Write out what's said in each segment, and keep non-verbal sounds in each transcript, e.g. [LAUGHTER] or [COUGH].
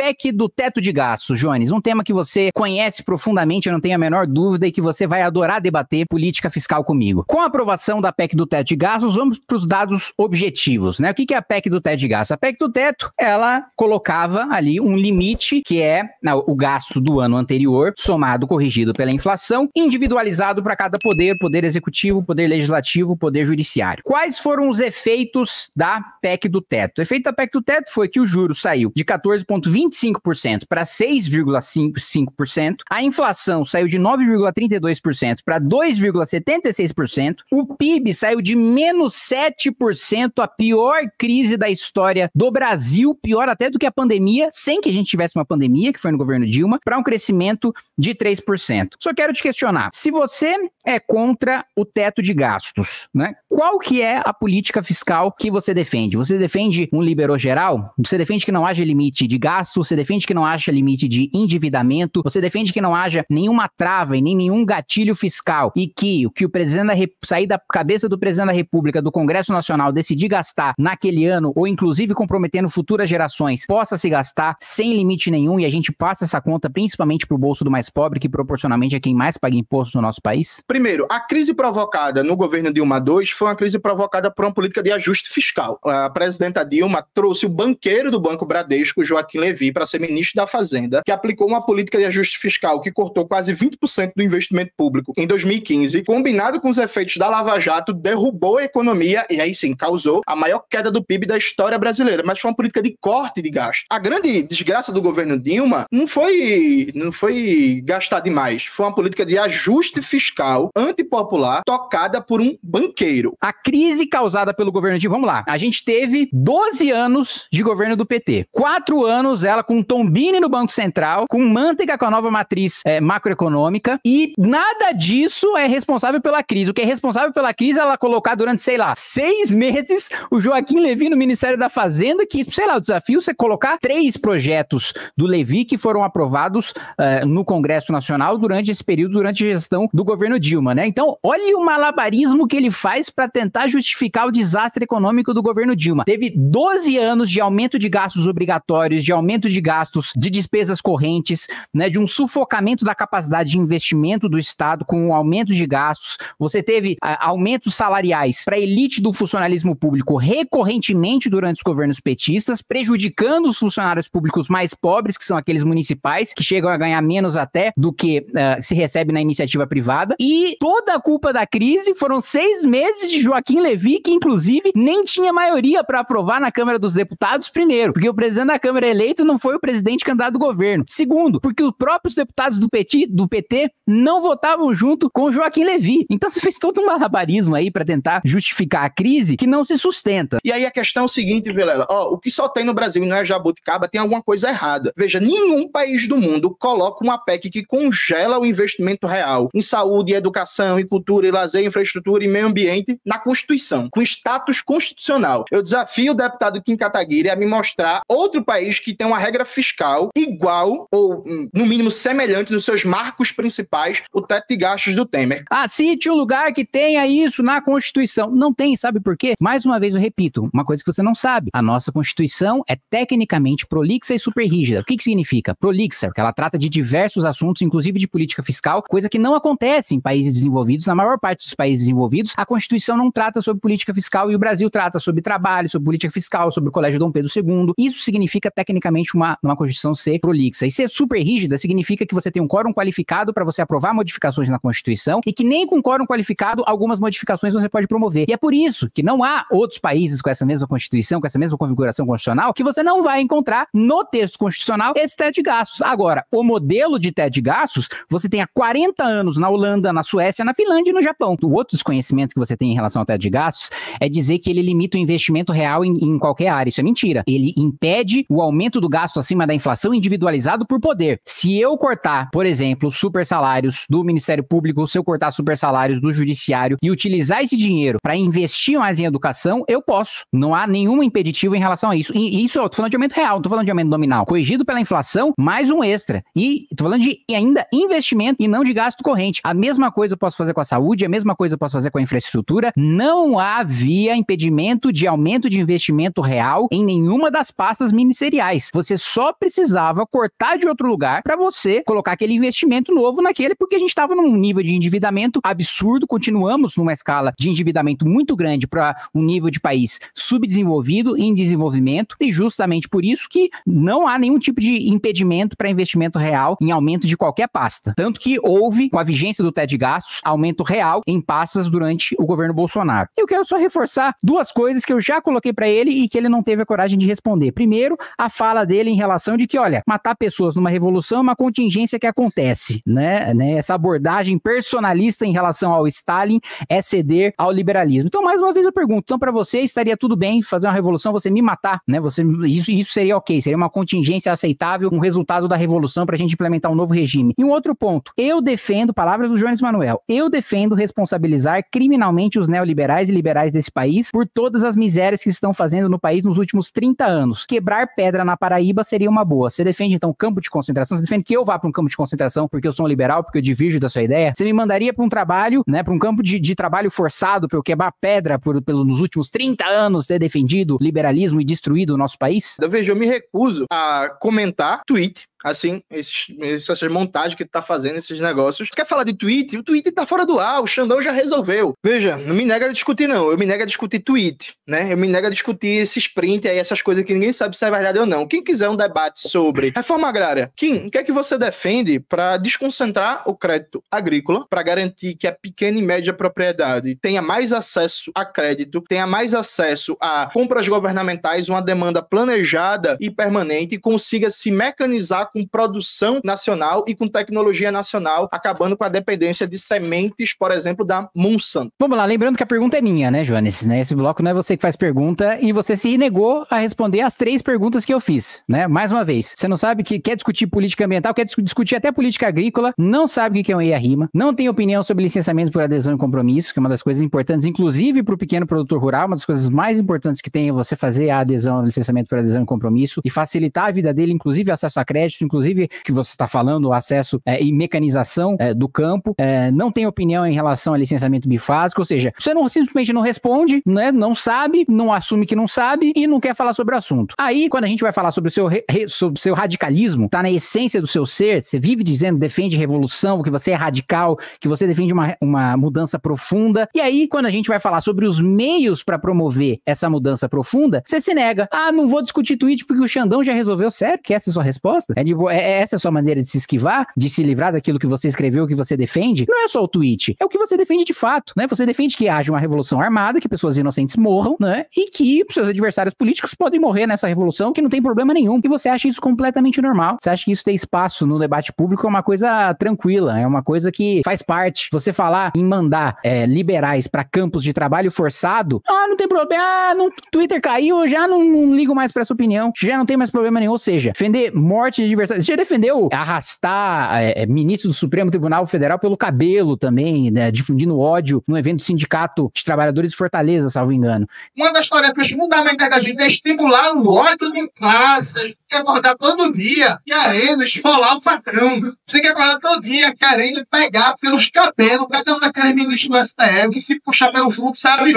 PEC do teto de gastos, Jones, um tema que você conhece profundamente, eu não tenho a menor dúvida, e que você vai adorar debater política fiscal comigo. Com a aprovação da PEC do teto de gastos, vamos para os dados objetivos, né? O que é a PEC do teto de gastos? A PEC do teto, ela colocava ali um limite, que é né, o gasto do ano anterior, somado, corrigido pela inflação, individualizado para cada poder, poder executivo, poder legislativo, poder judiciário. Quais foram os efeitos da PEC do teto? O efeito da PEC do teto foi que o juro saiu de 14,20 25% para 6,5%, a inflação saiu de 9,32% para 2,76%, o PIB saiu de menos 7%, a pior crise da história do Brasil, pior até do que a pandemia, sem que a gente tivesse uma pandemia, que foi no governo Dilma, para um crescimento de 3%. Só quero te questionar, se você é contra o teto de gastos, né? Qual que é a política fiscal que você defende? Você defende um liberou geral? Você defende que não haja limite de gastos você defende que não haja limite de endividamento, você defende que não haja nenhuma trava e nem nenhum gatilho fiscal e que o que o presidente da Re... sair da cabeça do presidente da República do Congresso Nacional decidir gastar naquele ano ou inclusive comprometendo futuras gerações possa se gastar sem limite nenhum e a gente passa essa conta principalmente para o bolso do mais pobre que proporcionalmente é quem mais paga imposto no nosso país? Primeiro, a crise provocada no governo Dilma II foi uma crise provocada por uma política de ajuste fiscal. A presidenta Dilma trouxe o banqueiro do Banco Bradesco, Joaquim Levi, para ser ministro da Fazenda, que aplicou uma política de ajuste fiscal que cortou quase 20% do investimento público em 2015, combinado com os efeitos da Lava Jato, derrubou a economia e aí sim causou a maior queda do PIB da história brasileira. Mas foi uma política de corte de gasto. A grande desgraça do governo Dilma não foi, não foi gastar demais, foi uma política de ajuste fiscal antipopular tocada por um banqueiro. A crise causada pelo governo Dilma, vamos lá, a gente teve 12 anos de governo do PT. Quatro anos ela fala com Tombini no Banco Central, com Manteiga com a nova matriz é, macroeconômica, e nada disso é responsável pela crise. O que é responsável pela crise é ela colocar durante, sei lá, seis meses o Joaquim Levi no Ministério da Fazenda, que, sei lá, o desafio é colocar três projetos do Levi que foram aprovados é, no Congresso Nacional durante esse período, durante a gestão do governo Dilma, né? Então, olha o malabarismo que ele faz para tentar justificar o desastre econômico do governo Dilma. Teve 12 anos de aumento de gastos obrigatórios, de aumento de gastos, de despesas correntes, né, de um sufocamento da capacidade de investimento do Estado com o aumento de gastos. Você teve ah, aumentos salariais para a elite do funcionalismo público recorrentemente durante os governos petistas, prejudicando os funcionários públicos mais pobres, que são aqueles municipais, que chegam a ganhar menos até do que uh, se recebe na iniciativa privada. E toda a culpa da crise foram seis meses de Joaquim Levi, que inclusive nem tinha maioria para aprovar na Câmara dos Deputados primeiro, porque o presidente da Câmara eleito não foi o presidente candidato do governo. Segundo, porque os próprios deputados do PT, do PT não votavam junto com Joaquim Levi. Então se fez todo um malabarismo aí para tentar justificar a crise que não se sustenta. E aí a questão é o seguinte, Vilela, ó, o que só tem no Brasil e não é jabuticaba, tem alguma coisa errada. Veja, nenhum país do mundo coloca uma PEC que congela o investimento real em saúde, educação, em cultura, e lazer, infraestrutura e meio ambiente na Constituição, com status constitucional. Eu desafio o deputado Kim Kataguiri a me mostrar outro país que tem uma regra fiscal igual ou, hum, no mínimo, semelhante nos seus marcos principais o teto de gastos do Temer. Ah, cite o lugar que tenha isso na Constituição. Não tem, sabe por quê? Mais uma vez eu repito, uma coisa que você não sabe. A nossa Constituição é tecnicamente prolixa e super rígida. O que, que significa? Prolixa, porque ela trata de diversos assuntos, inclusive de política fiscal, coisa que não acontece em países desenvolvidos. Na maior parte dos países desenvolvidos, a Constituição não trata sobre política fiscal e o Brasil trata sobre trabalho, sobre política fiscal, sobre o Colégio Dom Pedro II. Isso significa tecnicamente uma, uma Constituição ser prolixa. E ser super rígida significa que você tem um quórum qualificado para você aprovar modificações na Constituição e que nem com quórum qualificado algumas modificações você pode promover. E é por isso que não há outros países com essa mesma Constituição, com essa mesma configuração constitucional, que você não vai encontrar no texto constitucional esse teto de gastos. Agora, o modelo de teto de gastos, você tem há 40 anos na Holanda, na Suécia, na Finlândia e no Japão. O outro desconhecimento que você tem em relação ao teto de gastos é dizer que ele limita o investimento real em, em qualquer área. Isso é mentira. Ele impede o aumento do gasto gasto acima da inflação individualizado por poder. Se eu cortar, por exemplo, super salários do Ministério Público, se eu cortar super salários do Judiciário e utilizar esse dinheiro para investir mais em educação, eu posso. Não há nenhum impeditivo em relação a isso. E isso eu tô falando de aumento real, não tô falando de aumento nominal. Corrigido pela inflação, mais um extra. E tô falando de ainda investimento e não de gasto corrente. A mesma coisa eu posso fazer com a saúde, a mesma coisa eu posso fazer com a infraestrutura. Não havia impedimento de aumento de investimento real em nenhuma das pastas ministeriais. Você você só precisava cortar de outro lugar para você colocar aquele investimento novo naquele, porque a gente estava num nível de endividamento absurdo, continuamos numa escala de endividamento muito grande para um nível de país subdesenvolvido, em desenvolvimento, e justamente por isso que não há nenhum tipo de impedimento para investimento real em aumento de qualquer pasta. Tanto que houve, com a vigência do TED Gastos, aumento real em pastas durante o governo Bolsonaro. Eu quero só reforçar duas coisas que eu já coloquei para ele e que ele não teve a coragem de responder. Primeiro, a fala dele dele em relação de que, olha, matar pessoas numa revolução é uma contingência que acontece, né? né? Essa abordagem personalista em relação ao Stalin é ceder ao liberalismo. Então, mais uma vez eu pergunto, então para você estaria tudo bem fazer uma revolução, você me matar, né? Você isso isso seria OK, seria uma contingência aceitável, um resultado da revolução para a gente implementar um novo regime. E um outro ponto, eu defendo, palavra do Jones Manuel, eu defendo responsabilizar criminalmente os neoliberais e liberais desse país por todas as misérias que estão fazendo no país nos últimos 30 anos. Quebrar pedra na Paraíba Guaíba seria uma boa. Você defende, então, campo de concentração? Você defende que eu vá para um campo de concentração porque eu sou um liberal, porque eu divirjo da sua ideia? Você me mandaria para um trabalho, né, para um campo de, de, trabalho forçado para eu quebrar pedra por, pelo, nos últimos 30 anos ter defendido liberalismo e destruído o nosso país? Veja, eu me recuso a comentar tweet assim, esses, essas montagens que tá fazendo, esses negócios. Quer falar de tweet? O tweet tá fora do ar, o Xandão já resolveu. Veja, não me nega a discutir, não. Eu me nega a discutir tweet, né? Eu me nega a discutir esses print aí, essas coisas que ninguém sabe se é verdade ou não. Quem quiser um debate sobre reforma agrária, Kim, o que é que você defende para desconcentrar o crédito agrícola, para garantir que a pequena e média propriedade tenha mais acesso a crédito, tenha mais acesso a compras governamentais, uma demanda planejada e permanente, e consiga se mecanizar com produção nacional e com tecnologia nacional, acabando com a dependência de sementes, por exemplo, da Monsanto. Vamos lá, lembrando que a pergunta é minha, né, Joanes? Né? Esse bloco não é você que faz pergunta e você se negou a responder as três perguntas que eu fiz, né? Mais uma vez, você não sabe que quer discutir política ambiental, quer discutir até política agrícola, não sabe o que é um EIA-RIMA, não tem opinião sobre licenciamento por adesão e compromisso, que é uma das coisas importantes, inclusive para o pequeno produtor rural, uma das coisas mais importantes que tem é você fazer a adesão, licenciamento por adesão e compromisso e facilitar a vida dele, inclusive acesso a crédito inclusive, que você está falando, o acesso é, e mecanização é, do campo, é, não tem opinião em relação a licenciamento bifásico, ou seja, você não, simplesmente não responde, né, não sabe, não assume que não sabe e não quer falar sobre o assunto. Aí, quando a gente vai falar sobre o seu, re, sobre o seu radicalismo, está na essência do seu ser, você vive dizendo, defende revolução, que você é radical, que você defende uma, uma mudança profunda, e aí, quando a gente vai falar sobre os meios para promover essa mudança profunda, você se nega. Ah, não vou discutir tweet porque o Xandão já resolveu. Sério que essa é a sua resposta? É tipo, É, essa é a sua maneira de se esquivar, de se livrar daquilo que você escreveu, que você defende? Não é só o tweet, é o que você defende de fato, né? Você defende que haja uma revolução armada, que pessoas inocentes morram, né? E que seus adversários políticos podem morrer nessa revolução, que não tem problema nenhum. E você acha isso completamente normal. Você acha que isso ter espaço no debate público é uma coisa tranquila, é uma coisa que faz parte. Você falar em mandar é, liberais para campos de trabalho forçado, ah, não tem problema, ah, não, Twitter caiu, já não, não ligo mais para essa opinião, já não tem mais problema nenhum. Ou seja, defender morte de adversários. Você já defendeu arrastar é, é, ministro do Supremo Tribunal Federal pelo cabelo também, né, difundindo ódio num evento do Sindicato de Trabalhadores de Fortaleza, salvo engano. Uma das tarefas fundamentais da gente é estimular o ódio de classes, que acordar todo dia querendo esfolar o patrão. Você tem que acordar todo dia querendo pegar pelos cabelos cada um daqueles ministros do STF se puxar pelo fundo, sabe?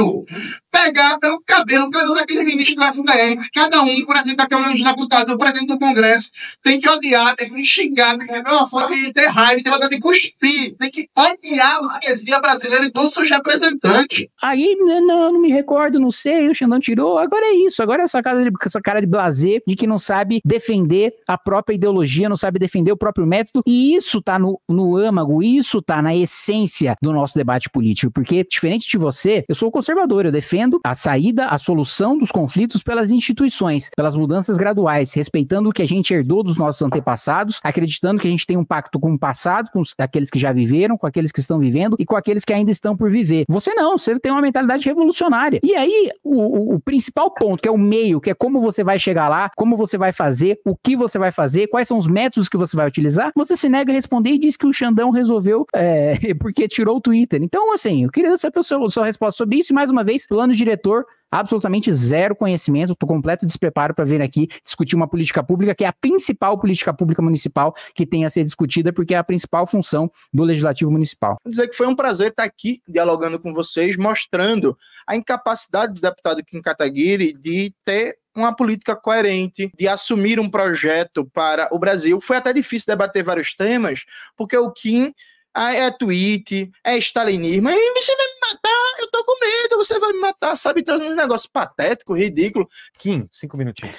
Pegar pelo cabelo cada um daqueles ministros do STF. Cada um, por exemplo, da Câmara dos Deputados, o presidente do Congresso, tem que odiar, tem que xingar, tem que ver uma foto e ter raiva, tem vontade de cuspir. Tem que odiar a burguesia brasileira e todos os representantes. Aí, né, não, não me recordo, não sei, o Xandão tirou. Agora é isso, agora é essa de, essa cara de blazer de que não sabe defender a própria ideologia, não sabe defender o próprio método, e isso tá no, no âmago, isso tá na essência do nosso debate político, porque diferente de você, eu sou conservador, eu defendo a saída, a solução dos conflitos pelas instituições, pelas mudanças graduais, respeitando o que a gente herdou dos nossos antepassados, acreditando que a gente tem um pacto com o passado, com aqueles que já viveram, com aqueles que estão vivendo e com aqueles que ainda estão por viver. Você não, você tem uma mentalidade revolucionária. E aí, o, o, o principal ponto, que é o meio, que é como você vai chegar lá, como você vai fazer fazer, o que você vai fazer, quais são os métodos que você vai utilizar, você se nega a responder e diz que o Xandão resolveu é, [LAUGHS] porque tirou o Twitter. Então, assim, eu queria saber a sua, a sua resposta sobre isso. E mais uma vez, plano diretor absolutamente zero conhecimento, estou completo despreparo para vir aqui discutir uma política pública que é a principal política pública municipal que tem a ser discutida, porque é a principal função do legislativo municipal. Vou dizer que foi um prazer estar aqui dialogando com vocês, mostrando a incapacidade do deputado Kim Kataguiri de ter uma política coerente, de assumir um projeto para o Brasil. Foi até difícil debater vários temas, porque o Kim ah, é tweet, é stalinismo, e você vai me matar, eu tô com medo, você vai me matar, sabe? Trazendo um negócio patético, ridículo. Kim, cinco minutinhos.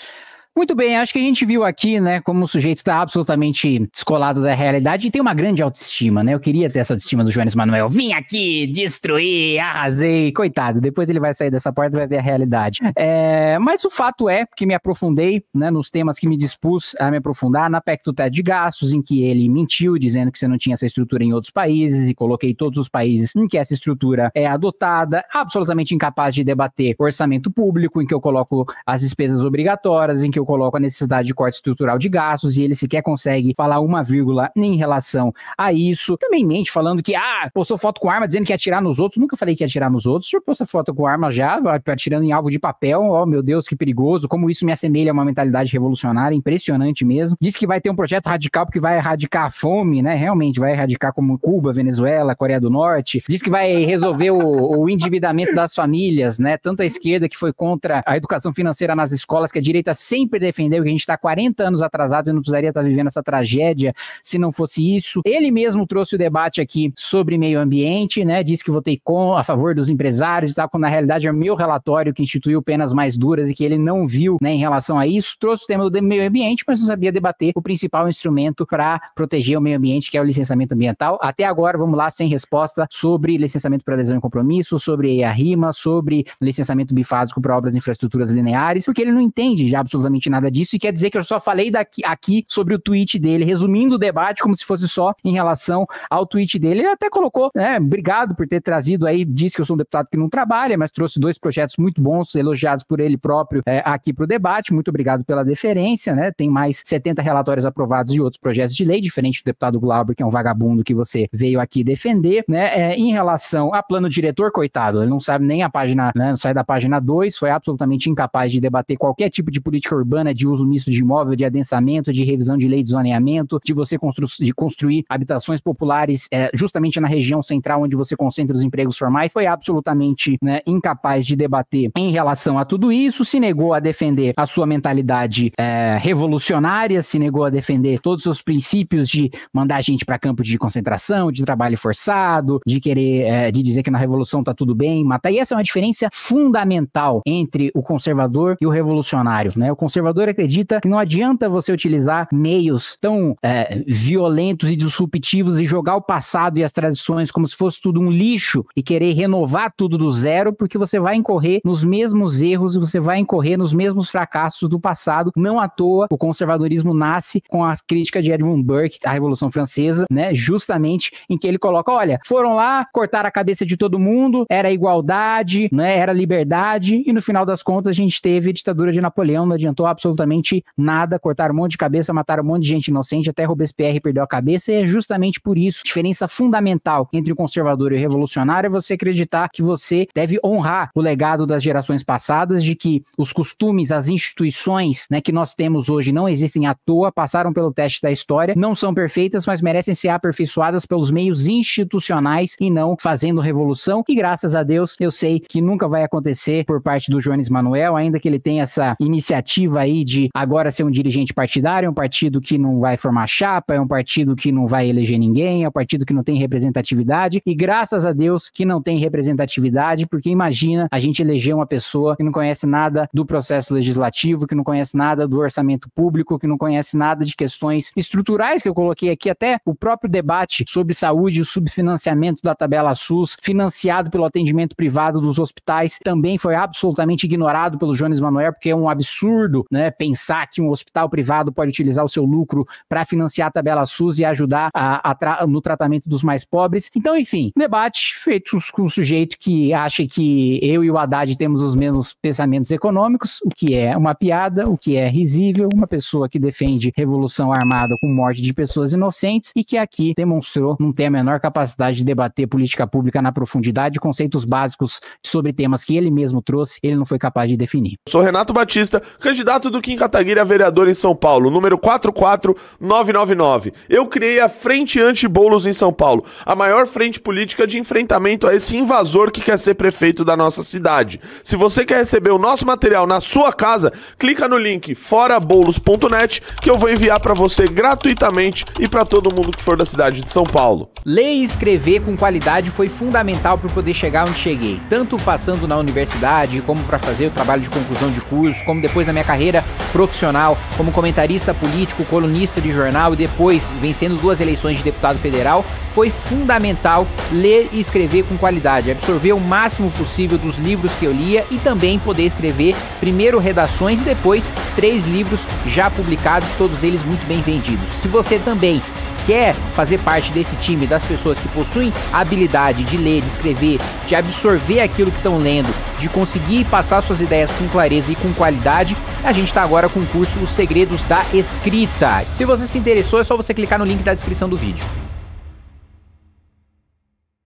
Muito bem, acho que a gente viu aqui, né, como o sujeito está absolutamente descolado da realidade e tem uma grande autoestima, né? Eu queria ter essa autoestima do Jones Manuel. Vim aqui, destruí, arrasei. Coitado, depois ele vai sair dessa porta e vai ver a realidade. É, mas o fato é que me aprofundei, né, nos temas que me dispus a me aprofundar, na PEC do Ted de gastos, em que ele mentiu, dizendo que você não tinha essa estrutura em outros países, e coloquei todos os países em que essa estrutura é adotada, absolutamente incapaz de debater orçamento público, em que eu coloco as despesas obrigatórias, em que eu eu coloco a necessidade de corte estrutural de gastos e ele sequer consegue falar uma vírgula em relação a isso. Também mente falando que, ah, postou foto com arma dizendo que ia atirar nos outros. Nunca falei que ia atirar nos outros. O senhor posta foto com arma já, atirando em alvo de papel. Oh, meu Deus, que perigoso. Como isso me assemelha a uma mentalidade revolucionária. Impressionante mesmo. Diz que vai ter um projeto radical porque vai erradicar a fome, né? Realmente, vai erradicar como Cuba, Venezuela, Coreia do Norte. Diz que vai resolver o, o endividamento das famílias, né? Tanto a esquerda que foi contra a educação financeira nas escolas, que a direita sempre sempre defendeu que a gente está 40 anos atrasado e não precisaria estar tá vivendo essa tragédia se não fosse isso. Ele mesmo trouxe o debate aqui sobre meio ambiente, né? Disse que votei com, a favor dos empresários, tá? quando na realidade é meu relatório que instituiu penas mais duras e que ele não viu né, em relação a isso. Trouxe o tema do meio ambiente, mas não sabia debater o principal instrumento para proteger o meio ambiente, que é o licenciamento ambiental. Até agora, vamos lá, sem resposta sobre licenciamento para adesão e compromisso, sobre a RIMA, sobre licenciamento bifásico para obras e infraestruturas lineares, porque ele não entende já absolutamente absolutamente nada disso e quer dizer que eu só falei daqui, aqui sobre o tweet dele, resumindo o debate como se fosse só em relação ao tweet dele. Ele até colocou, né, obrigado por ter trazido aí, disse que eu sou um deputado que não trabalha, mas trouxe dois projetos muito bons, elogiados por ele próprio é, aqui para o debate. Muito obrigado pela deferência, né? Tem mais 70 relatórios aprovados de outros projetos de lei, diferente do deputado Glauber, que é um vagabundo que você veio aqui defender, né? É, em relação a plano diretor, coitado, ele não sabe nem a página, né? Sai da página 2, foi absolutamente incapaz de debater qualquer tipo de política urbana urbana de uso misto de imóvel, de adensamento, de revisão de lei de zoneamento, de você constru de construir habitações populares é, justamente na região central onde você concentra os empregos formais, foi absolutamente né, incapaz de debater em relação a tudo isso, se negou a defender a sua mentalidade é, revolucionária, se negou a defender todos os princípios de mandar gente para campos de concentração, de trabalho forçado, de querer, é, de dizer que na revolução tá tudo bem, matar. E essa é uma diferença fundamental entre o conservador e o revolucionário, né? O conservador conservador acredita que não adianta você utilizar meios tão é, violentos e disruptivos e jogar o passado e as tradições como se fosse tudo um lixo e querer renovar tudo do zero, porque você vai incorrer nos mesmos erros e você vai incorrer nos mesmos fracassos do passado. Não à toa, o conservadorismo nasce com a crítica de Edmund Burke à Revolução Francesa, né? Justamente em que ele coloca: olha, foram lá, cortaram a cabeça de todo mundo, era igualdade, né? Era liberdade, e no final das contas a gente teve a ditadura de Napoleão, não adiantou a absolutamente nada, cortaram um monte de cabeça, mataram um monte de gente inocente, até Robespierre perdeu a cabeça, e é justamente por isso a diferença fundamental entre o conservador e o revolucionário é você acreditar que você deve honrar o legado das gerações passadas, de que os costumes, as instituições né, que nós temos hoje não existem à toa, passaram pelo teste da história, não são perfeitas, mas merecem ser aperfeiçoadas pelos meios institucionais e não fazendo revolução. E graças a Deus, eu sei que nunca vai acontecer por parte do Jones Manuel, ainda que ele tenha essa iniciativa aí de agora ser um dirigente partidário, é um partido que não vai formar chapa, é um partido que não vai eleger ninguém, é um partido que não tem representatividade. E graças a Deus que não tem representatividade, porque imagina a gente eleger uma pessoa que não conhece nada do processo legislativo, que não conhece nada do orçamento público, que não conhece nada de questões estruturais que eu coloquei aqui, até o próprio debate sobre saúde e o subfinanciamento da tabela SUS, financiado pelo atendimento privado dos hospitais, também foi absolutamente ignorado pelo Jones Manuel, porque é um absurdo né, pensar que um hospital privado pode utilizar o seu lucro para financiar a tabela SUS e ajudar a, a tra no tratamento dos mais pobres. Então, enfim, debate feito com um sujeito que acha que eu e o Haddad temos os mesmos pensamentos econômicos, o que é uma piada, o que é risível, uma pessoa que defende revolução armada com morte de pessoas inocentes e que aqui demonstrou não ter a menor capacidade de debater política pública na profundidade, conceitos básicos sobre temas que ele mesmo trouxe, ele não foi capaz de definir. Sou Renato Batista, candidato Candidato do Kim Kataguiri vereador em São Paulo, número 44999. Eu criei a Frente Anti-Boulos em São Paulo, a maior frente política de enfrentamento a esse invasor que quer ser prefeito da nossa cidade. Se você quer receber o nosso material na sua casa, clica no link foraboulos.net que eu vou enviar para você gratuitamente e para todo mundo que for da cidade de São Paulo. Ler e escrever com qualidade foi fundamental para poder chegar onde cheguei, tanto passando na universidade como para fazer o trabalho de conclusão de curso, como depois na minha carreira carreira profissional como comentarista político, colunista de jornal e depois vencendo duas eleições de deputado federal, foi fundamental ler e escrever com qualidade, absorver o máximo possível dos livros que eu lia e também poder escrever primeiro redações e depois três livros já publicados, todos eles muito bem vendidos. Se você também quer fazer parte desse time das pessoas que possuem habilidade de ler, de escrever, de absorver aquilo que estão lendo de conseguir passar suas ideias com clareza e com qualidade, a gente está agora com o curso Os Segredos da Escrita. Se você se interessou, é só você clicar no link da descrição do vídeo.